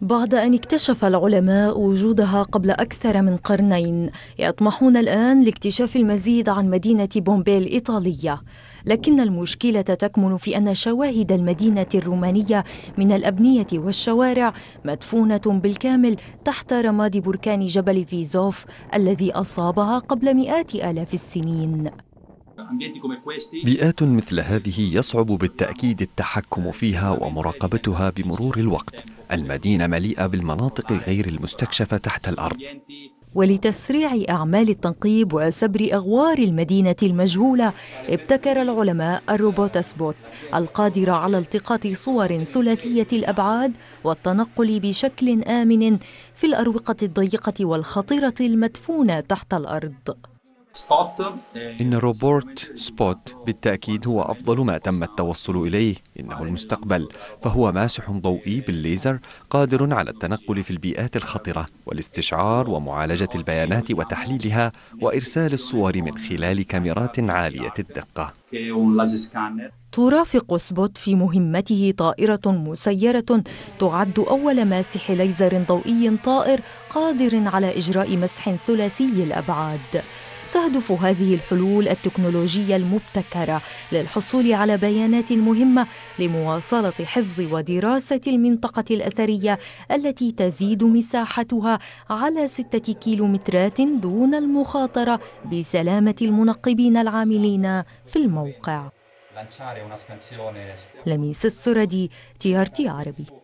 بعد أن اكتشف العلماء وجودها قبل أكثر من قرنين يطمحون الآن لاكتشاف المزيد عن مدينة بومبي الإيطالية لكن المشكلة تكمن في أن شواهد المدينة الرومانية من الأبنية والشوارع مدفونة بالكامل تحت رماد بركان جبل فيزوف الذي أصابها قبل مئات آلاف السنين بيئات مثل هذه يصعب بالتأكيد التحكم فيها ومراقبتها بمرور الوقت المدينة مليئة بالمناطق غير المستكشفة تحت الأرض ولتسريع أعمال التنقيب وسبر أغوار المدينة المجهولة ابتكر العلماء الروبوت سبوت القادرة على التقاط صور ثلاثية الأبعاد والتنقل بشكل آمن في الأروقة الضيقة والخطيرة المدفونة تحت الأرض إن آه، روبورت سبوت بالتأكيد هو أفضل ما تم التوصل إليه إنه المستقبل فهو ماسح ضوئي بالليزر قادر على التنقل في البيئات الخطرة والاستشعار ومعالجة البيانات وتحليلها وإرسال الصور من خلال كاميرات عالية الدقة ترافق سبوت في مهمته طائرة مسيرة تعد أول ماسح ليزر ضوئي طائر قادر على إجراء مسح ثلاثي الأبعاد تهدف هذه الحلول التكنولوجية المبتكرة للحصول على بيانات مهمة لمواصلة حفظ ودراسة المنطقة الأثرية التي تزيد مساحتها على ستة كيلومترات دون المخاطرة بسلامة المنقبين العاملين في الموقع لميس السردي تي ار تي عربي